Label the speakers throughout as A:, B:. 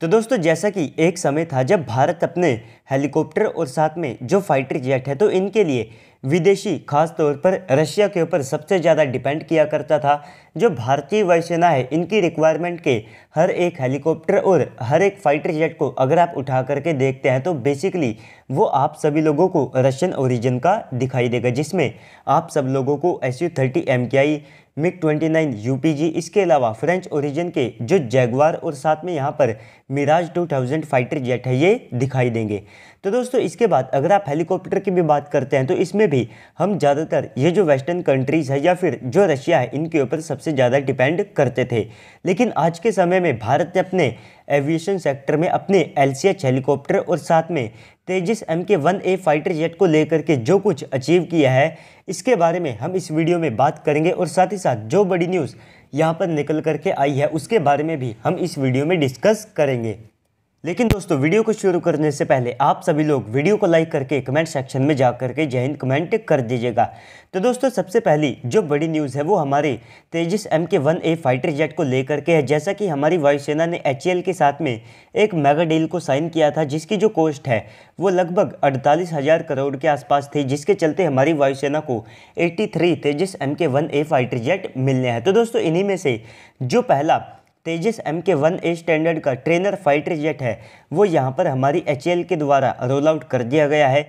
A: तो दोस्तों जैसा कि एक समय था जब भारत अपने हेलीकॉप्टर और साथ में जो फाइटर जेट है तो इनके लिए विदेशी खास तौर पर रशिया के ऊपर सबसे ज़्यादा डिपेंड किया करता था जो भारतीय वायुसेना है इनकी रिक्वायरमेंट के हर एक हेलीकॉप्टर और हर एक फाइटर जेट को अगर आप उठा करके देखते हैं तो बेसिकली वो आप सभी लोगों को रशियन ओरिजिन का दिखाई देगा जिसमें आप सब लोगों को एस यू थर्टी एम के आई मिग 29 यूपीजी इसके अलावा फ्रेंच ओरिजिन के जो जैगवार और साथ में यहाँ पर मिराज 2000 फाइटर जेट है ये दिखाई देंगे तो दोस्तों इसके बाद अगर आप हेलीकॉप्टर की भी बात करते हैं तो इसमें भी हम ज़्यादातर ये जो वेस्टर्न कंट्रीज़ है या फिर जो रशिया है इनके ऊपर सबसे ज़्यादा डिपेंड करते थे लेकिन आज के समय में भारत ने अपने एविएशन सेक्टर में अपने एल हेलीकॉप्टर और साथ में Tejas M K one A fighter jet को लेकर के जो कुछ अचीव किया है इसके बारे में हम इस वीडियो में बात करेंगे और साथ ही साथ जो बड़ी न्यूज़ यहाँ पर निकल करके आई है उसके बारे में भी हम इस वीडियो में डिस्कस करेंगे लेकिन दोस्तों वीडियो को शुरू करने से पहले आप सभी लोग वीडियो को लाइक करके कमेंट सेक्शन में जा करके जय हिंद कमेंट कर दीजिएगा तो दोस्तों सबसे पहली जो बड़ी न्यूज़ है वो हमारे Tejas M K one A fighter jet को लेकर के है जैसा कि हमारी वायुसेना ने एच के साथ में एक मेगा डील को साइन किया था जिसकी जो कॉस्ट है वो लगभग अड़तालीस हज़ार करोड़ के आसपास थी जिसके चलते हमारी वायुसेना को eighty Tejas M K one A fighter jet मिलने हैं तो दोस्तों इन्हीं में से जो पहला Tejas M K one A standard का ट्रेनर फाइटर जेट है वो यहाँ पर हमारी एच के द्वारा रोल आउट कर दिया गया है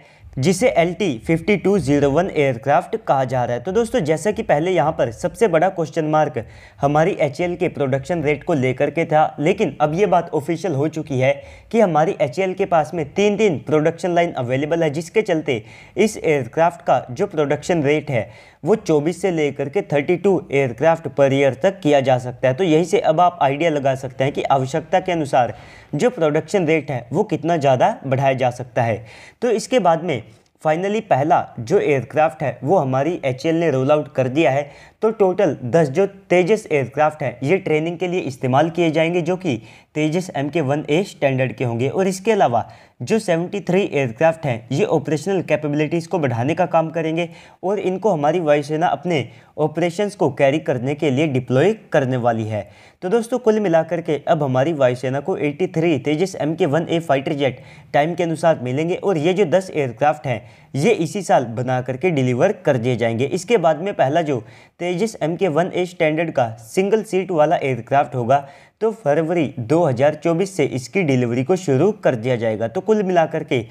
A: जिसे L T fifty two zero one aircraft कहा जा रहा है तो दोस्तों जैसा कि पहले यहाँ पर सबसे बड़ा क्वेश्चन मार्क हमारी एच के प्रोडक्शन रेट को लेकर के था लेकिन अब ये बात ऑफिशियल हो चुकी है कि हमारी एच के पास में तीन दिन प्रोडक्शन लाइन अवेलेबल है जिसके चलते इस एयरक्राफ्ट का जो प्रोडक्शन रेट है वो 24 से लेकर के 32 एयरक्राफ्ट पर ईयर तक किया जा सकता है तो यहीं से अब आप आइडिया लगा सकते हैं कि आवश्यकता के अनुसार जो प्रोडक्शन रेट है वो कितना ज़्यादा बढ़ाया जा सकता है तो इसके बाद में फाइनली पहला जो एयरक्राफ्ट है वो हमारी एच ने रोल आउट कर दिया है तो टोटल 10 जो तेजस एयरक्राफ्ट हैं ये ट्रेनिंग के लिए इस्तेमाल किए जाएंगे जो कि Tejas M K one A standard के होंगे और इसके अलावा जो 73 एयरक्राफ्ट हैं ये ऑपरेशनल कैपेबिलिटीज़ को बढ़ाने का काम करेंगे और इनको हमारी वायुसेना अपने ऑपरेशंस को कैरी करने के लिए डिप्लॉय करने वाली है तो दोस्तों कुल मिलाकर के अब हमारी वायुसेना को 83 Tejas M K one A fighter jet time के अनुसार मिलेंगे और ये जो 10 एयरक्राफ्ट हैं ये इसी साल बना करके डिलीवर कर दिए जाएंगे इसके बाद में पहला जो Tejas M K one A standard का सिंगल सीट वाला एयरक्राफ्ट होगा तो फरवरी 2024 से इसकी डिलीवरी को शुरू कर दिया जाएगा तो कुल मिलाकर के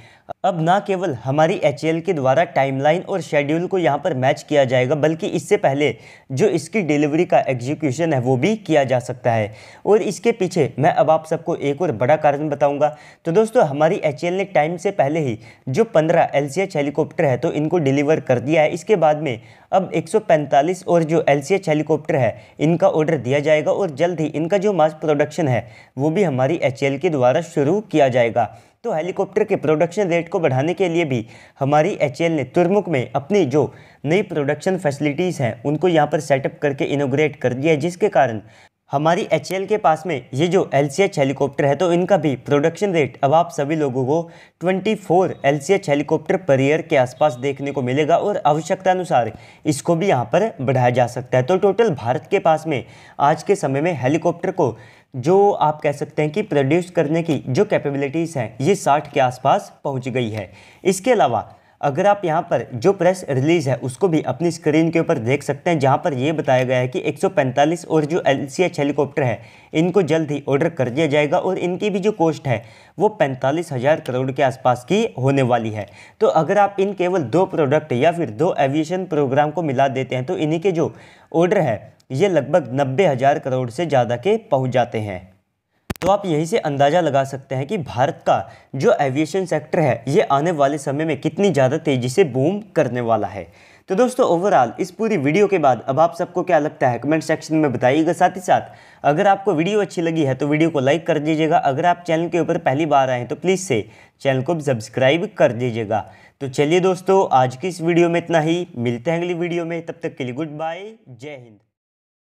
A: अब ना केवल हमारी एच के द्वारा टाइमलाइन और शेड्यूल को यहाँ पर मैच किया जाएगा बल्कि इससे पहले जो इसकी डिलीवरी का एग्जीक्यूशन है वो भी किया जा सकता है और इसके पीछे मैं अब आप सबको एक और बड़ा कारण बताऊँगा तो दोस्तों हमारी एच ने टाइम से पहले ही जो पंद्रह एल हेलीकॉप्टर है तो इनको डिलीवर कर दिया है इसके बाद में अब एक और जो एल हेलीकॉप्टर है इनका ऑर्डर दिया जाएगा और जल्द ही इनका जो मास प्रोडक्शन है वो भी हमारी एच के द्वारा शुरू किया जाएगा तो हेलीकॉप्टर के प्रोडक्शन रेट को बढ़ाने के लिए भी हमारी एच ने तुरमुख में अपनी जो नई प्रोडक्शन फैसिलिटीज़ हैं उनको यहाँ पर सेटअप करके इनोग्रेट कर दिया जिसके कारण हमारी एच के पास में ये जो एल हेलीकॉप्टर है तो इनका भी प्रोडक्शन रेट अब आप सभी लोगों को 24 फोर हेलीकॉप्टर पर ईयर के आसपास देखने को मिलेगा और आवश्यकता अनुसार इसको भी यहाँ पर बढ़ाया जा सकता है तो टोटल भारत के पास में आज के समय में हेलीकॉप्टर को जो आप कह सकते हैं कि प्रोड्यूस करने की जो कैपेबिलिटीज़ हैं ये साठ के आसपास पहुँच गई है इसके अलावा अगर आप यहाँ पर जो प्रेस रिलीज़ है उसको भी अपनी स्क्रीन के ऊपर देख सकते हैं जहाँ पर यह बताया गया है कि 145 और जो एल सी एच हेलीकॉप्टर है इनको जल्द ही ऑर्डर कर दिया जाएगा और इनकी भी जो कॉस्ट है वो पैंतालीस हज़ार करोड़ के आसपास की होने वाली है तो अगर आप इन केवल दो प्रोडक्ट या फिर दो एविएशन प्रोग्राम को मिला देते हैं तो इन्हीं के जो ऑर्डर है ये लगभग नब्बे हज़ार करोड़ से ज़्यादा के पहुँच जाते हैं तो आप यहीं से अंदाज़ा लगा सकते हैं कि भारत का जो एविएशन सेक्टर है ये आने वाले समय में कितनी ज़्यादा तेज़ी से बूम करने वाला है तो दोस्तों ओवरऑल इस पूरी वीडियो के बाद अब आप सबको क्या लगता है कमेंट सेक्शन में बताइएगा साथ ही साथ अगर आपको वीडियो अच्छी लगी है तो वीडियो को लाइक कर दीजिएगा अगर आप चैनल के ऊपर पहली बार आए तो प्लीज़ से चैनल को सब्सक्राइब कर दीजिएगा तो चलिए दोस्तों आज की इस वीडियो में इतना ही मिलते हैं अगली वीडियो में तब तक के लिए गुड बाय जय हिंद